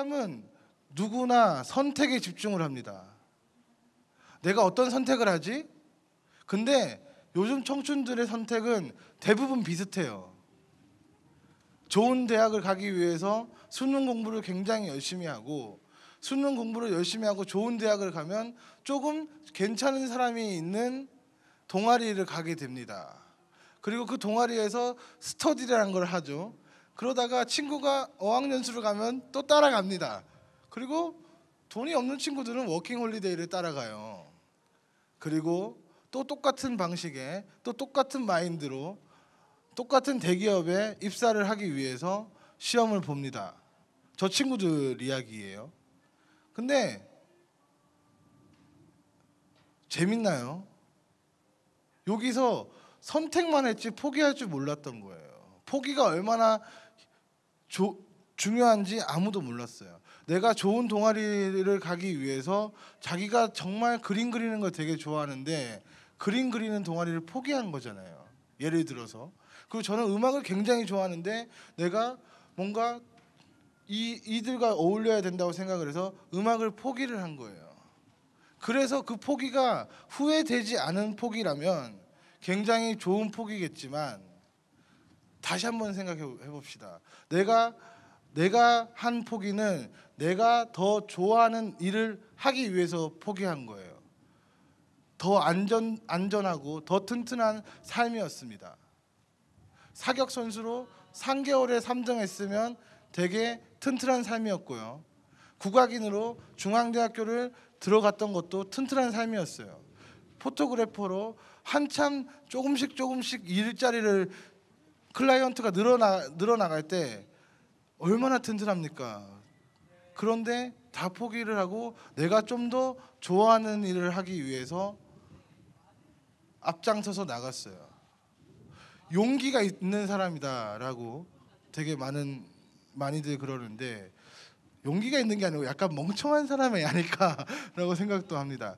사람은 누구나 선택에 집중을 합니다. 내가 어떤 선택을 하지? 근데 요즘 청춘들의 선택은 대부분 비슷해요. 좋은 대학을 가기 위해서 수능 공부를 굉장히 열심히 하고 수능 공부를 열심히 하고 좋은 대학을 가면 조금 괜찮은 사람이 있는 동아리를 가게 됩니다. 그리고 그 동아리에서 스터디라는 걸 하죠. 그러다가 친구가 어학연수를 가면 또 따라갑니다. 그리고 돈이 없는 친구들은 워킹 홀리데이를 따라가요. 그리고 또 똑같은 방식에 또 똑같은 마인드로 똑같은 대기업에 입사를 하기 위해서 시험을 봅니다. 저 친구들 이야기예요. 근데 재밌나요? 여기서 선택만 했지 포기할 줄 몰랐던 거예요. 포기가 얼마나 조, 중요한지 아무도 몰랐어요. 내가 좋은 동아리를 가기 위해서 자기가 정말 그림 그리는 걸 되게 좋아하는데 그림 그리는 동아리를 포기한 거잖아요. 예를 들어서. 그리고 저는 음악을 굉장히 좋아하는데 내가 뭔가 이 이들과 어울려야 된다고 생각을 해서 음악을 포기를 한 거예요. 그래서 그 포기가 후회되지 않은 포기라면 굉장히 좋은 포기겠지만 다시 한번 생각해 봅시다. 내가 내가 한 포기는 내가 더 좋아하는 일을 하기 위해서 포기한 거예요. 더 안전 안전하고 더 튼튼한 삶이었습니다. 사격 선수로 3개월에 3등했으면 되게 튼튼한 삶이었고요. 국악인으로 중앙대학교를 들어갔던 것도 튼튼한 삶이었어요. 포토그래퍼로 한참 조금씩 조금씩 일자리를 클라이언트가 늘어나 늘어나갈 때 얼마나 든든합니까? 그런데 다 포기를 하고 내가 좀 더 좋아하는 일을 하기 위해서 앞장서서 나갔어요. 용기가 있는 사람이다라고 되게 많은 많이들 그러는데 용기가 있는 게 아니고 약간 멍청한 사람이 아닐까라고 생각도 합니다.